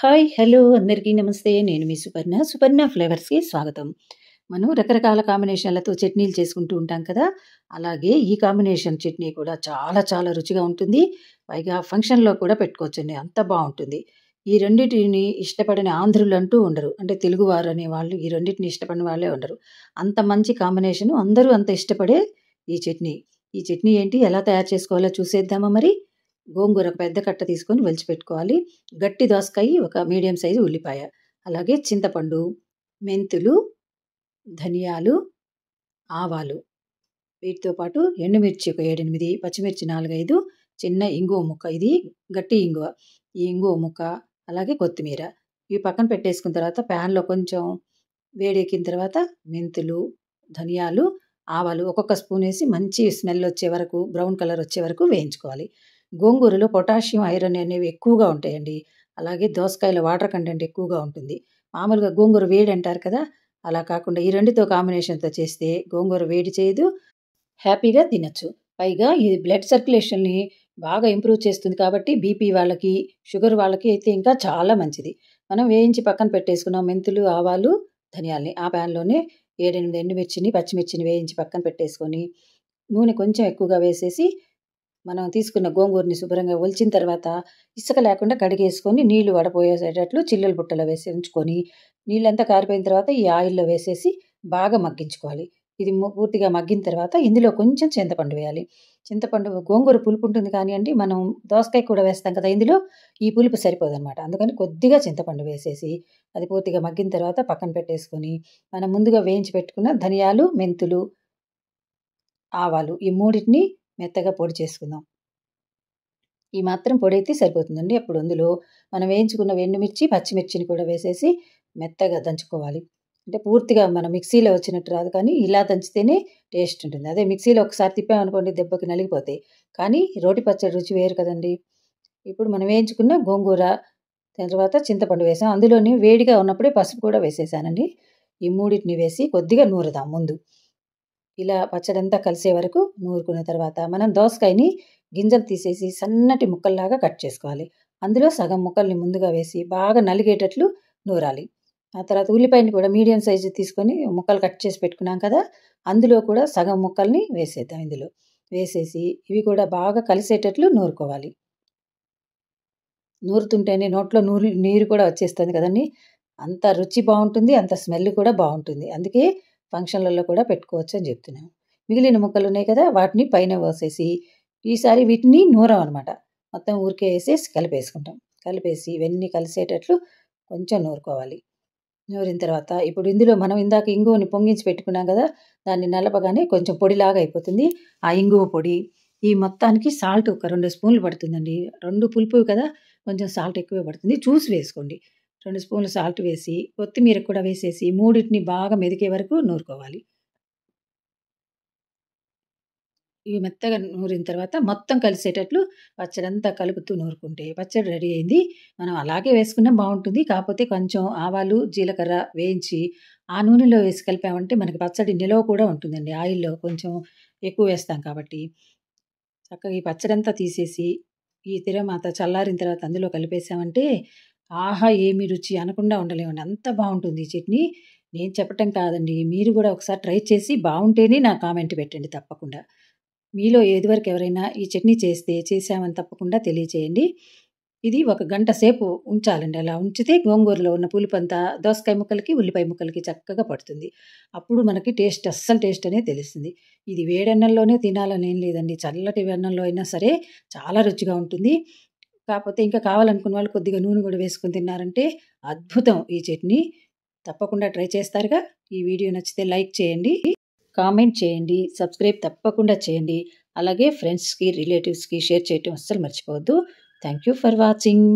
hi hello అందరికీ నమస్తే నేను మీ సుపర్ణ సుపర్ణ ఫ్లేవర్స్కి స్వాగతం మనం రకరకాల కాంబినేషన్లతో చట్నీలు చేసుకుంటూ ఉంటాం కదా అలాగే ఈ కాంబినేషన్ చట్నీ కూడా చాలా చాలా రుచిగా ఉంటుంది పైగా ఫంక్షన్లో కూడా పెట్టుకోవచ్చండి అంత బాగుంటుంది ఈ రెండింటిని ఇష్టపడిన ఆంధ్రులు అంటూ ఉండరు అంటే తెలుగువారు అనే వాళ్ళు ఈ రెండింటిని ఇష్టపడిన వాళ్ళే ఉండరు అంత మంచి కాంబినేషన్ అందరూ అంత ఇష్టపడే ఈ చట్నీ ఈ చట్నీ ఏంటి ఎలా తయారు చేసుకోవాలో చూసేద్దామా మరి గోంగూర పెద్ద కట్ట తీసుకొని పెట్టుకోవాలి గట్టి దోసకాయ ఒక మీడియం సైజు ఉల్లిపాయ అలాగే చింతపండు మెంతులు ధనియాలు ఆవాలు వీటితో పాటు ఎండుమిర్చి ఒక ఏడెనిమిది పచ్చిమిర్చి నాలుగైదు చిన్న ఇంగువ ముక్క ఇది గట్టి ఇంగువ ఈ ఇంగువ ముక్క అలాగే కొత్తిమీర ఇవి పక్కన పెట్టేసుకున్న తర్వాత ప్యాన్లో కొంచెం వేడెక్కిన తర్వాత మెంతులు ధనియాలు ఆవాలు ఒక్కొక్క స్పూన్ వేసి మంచి స్మెల్ వచ్చే వరకు బ్రౌన్ కలర్ వచ్చే వరకు వేయించుకోవాలి గోంగూరలో పొటాషియం ఐరన్ అనేవి ఎక్కువగా ఉంటాయండి అలాగే దోసకాయలో వాటర్ కంటెంట్ ఎక్కువగా ఉంటుంది మామూలుగా గోంగూర వేడి అంటారు కదా అలా కాకుండా ఈ రెండుతో కాంబినేషన్తో చేస్తే గోంగూర వేడి చేయదు హ్యాపీగా తినచ్చు పైగా ఇది బ్లడ్ సర్క్యులేషన్ని బాగా ఇంప్రూవ్ చేస్తుంది కాబట్టి బీపీ వాళ్ళకి షుగర్ వాళ్ళకి అయితే ఇంకా చాలా మంచిది మనం వేయించి పక్కన పెట్టేసుకున్నాం మెంతులు ఆవాలు ధనియాలని ఆ ప్యాన్లోనే ఏడెనిమిది ఎండుమిర్చిని పచ్చిమిర్చిని వేయించి పక్కన పెట్టేసుకొని నూనె కొంచెం ఎక్కువగా వేసేసి మనం తీసుకున్న గోంగూరని శుభ్రంగా ఒలిచిన తర్వాత ఇసుక లేకుండా కడిగేసుకొని నీళ్లు వడపోయేసేటట్లు చిల్లుల బుట్టలో వేసి ఉంచుకొని నీళ్ళంతా కారిపోయిన తర్వాత ఈ ఆయిల్లో వేసేసి బాగా మగ్గించుకోవాలి ఇది పూర్తిగా మగ్గిన తర్వాత ఇందులో కొంచెం చింతపండు వేయాలి చింతపండు గోంగూర పులుపు ఉంటుంది కానివ్వండి మనం దోసకాయ కూడా వేస్తాం కదా ఇందులో ఈ పులుపు అనమాట అందుకని కొద్దిగా చింతపండు వేసేసి అది పూర్తిగా మగ్గిన తర్వాత పక్కన పెట్టేసుకొని మనం ముందుగా వేయించి పెట్టుకున్న ధనియాలు మెంతులు ఆవాలు ఈ మూడింటిని మెత్తగా పొడి చేసుకుందాం ఈ మాత్రం పొడి అయితే సరిపోతుందండి అప్పుడు అందులో మనం వేయించుకున్న ఎండుమిర్చి పచ్చిమిర్చిని కూడా వేసేసి మెత్తగా దంచుకోవాలి అంటే పూర్తిగా మన మిక్సీలో వచ్చినట్టు రాదు కానీ ఇలా దంచితేనే టేస్ట్ ఉంటుంది అదే మిక్సీలో ఒకసారి తిప్పామనుకోండి దెబ్బకి నలిగిపోతే కానీ రోటి పచ్చడి రుచి వేరు కదండి ఇప్పుడు మనం వేయించుకున్న గోంగూర దాని తర్వాత చింతపండు వేసాం అందులోని వేడిగా ఉన్నప్పుడే పసుపు కూడా వేసేసానండి ఈ మూడింటిని వేసి కొద్దిగా నూరుదాం ముందు ఇలా పచ్చడంతా కలిసే వరకు నూరుకున్న తర్వాత మనం దోసకాయని గింజలు తీసేసి సన్నటి ముక్కల్లాగా కట్ చేసుకోవాలి అందులో సగం ముక్కల్ని ముందుగా వేసి బాగా నలిగేటట్లు నూరాలి ఆ తర్వాత ఉల్లిపాయని కూడా మీడియం సైజు తీసుకొని ముక్కలు కట్ చేసి పెట్టుకున్నాం కదా అందులో కూడా సగం ముక్కల్ని వేసేద్దాం ఇందులో వేసేసి ఇవి కూడా బాగా కలిసేటట్లు నూరుకోవాలి నూరుతుంటేనే నోట్లో నూరు నీరు కూడా వచ్చేస్తుంది కదండి అంత రుచి బాగుంటుంది అంత స్మెల్ కూడా బాగుంటుంది అందుకే ఫంక్షన్లలో కూడా పెట్టుకోవచ్చు అని చెప్తున్నాము మిగిలిన ముక్కలు ఉన్నాయి కదా వాటిని పైన పోసేసి ఈసారి వీటిని నూరం అనమాట మొత్తం ఊరికే వేసేసి కలిపేసుకుంటాం కలిపేసి ఇవన్నీ కలిసేటట్లు కొంచెం నూరుకోవాలి నూరిన తర్వాత ఇప్పుడు ఇందులో మనం ఇందాక ఇంగువని పొంగించి పెట్టుకున్నాం కదా దాన్ని నలపగానే కొంచెం పొడిలాగా అయిపోతుంది ఆ ఇంగువ పొడి ఈ మొత్తానికి సాల్ట్ ఒక రెండు స్పూన్లు పడుతుందండి రెండు పులుపు కదా కొంచెం సాల్ట్ ఎక్కువే పడుతుంది చూసి వేసుకోండి రెండు స్పూన్లు సాల్ట్ వేసి కొత్తిమీర కూడా వేసేసి మూడింటిని బాగా మెదికే వరకు నూరుకోవాలి ఇవి మెత్తగా నూరిన తర్వాత మొత్తం కలిసేటట్లు పచ్చడంతా కలుపుతూ నూరుకుంటే పచ్చడి రెడీ అయింది మనం అలాగే వేసుకున్నా బాగుంటుంది కాకపోతే కొంచెం ఆవాలు జీలకర్ర వేయించి ఆ నూనెలో వేసి కలిపామంటే మనకి పచ్చడి నిలవ కూడా ఉంటుందండి ఆయిల్లో కొంచెం ఎక్కువ వేస్తాం కాబట్టి చక్కగా ఈ పచ్చడంతా తీసేసి ఈ తిరమాత చల్లారిన తర్వాత అందులో కలిపేసామంటే ఆహా ఏమి రుచి అనకుండా ఉండలేమండి అంత బాగుంటుంది ఈ చట్నీ నేను చెప్పటం కాదండి మీరు కూడా ఒకసారి ట్రై చేసి బాగుంటేనే నా కామెంట్ పెట్టండి తప్పకుండా మీలో ఏదివరకు ఎవరైనా ఈ చట్నీ చేస్తే చేసామని తప్పకుండా తెలియచేయండి ఇది ఒక గంట సేపు ఉంచాలండి అలా ఉంచితే గోంగూరలో ఉన్న పులుపంతా దోసకాయ ముక్కలకి ఉల్లిపాయ ముక్కలకి చక్కగా పడుతుంది అప్పుడు మనకి టేస్ట్ అస్సలు టేస్ట్ అనే తెలుస్తుంది ఇది వేడెన్నంలోనే తినాలని ఏం లేదండి చల్లటి అన్నంలో అయినా సరే చాలా రుచిగా ఉంటుంది కాకపోతే ఇంకా కావాలనుకున్న వాళ్ళు కొద్దిగా నూనె కూడా వేసుకుని తిన్నారంటే అద్భుతం ఈ చట్నీ తప్పకుండా ట్రై చేస్తారుగా ఈ వీడియో నచ్చితే లైక్ చేయండి కామెంట్ చేయండి సబ్స్క్రైబ్ తప్పకుండా చేయండి అలాగే ఫ్రెండ్స్కి రిలేటివ్స్కి షేర్ చేయటం అస్సలు మర్చిపోవద్దు థ్యాంక్ యూ ఫర్ వాచింగ్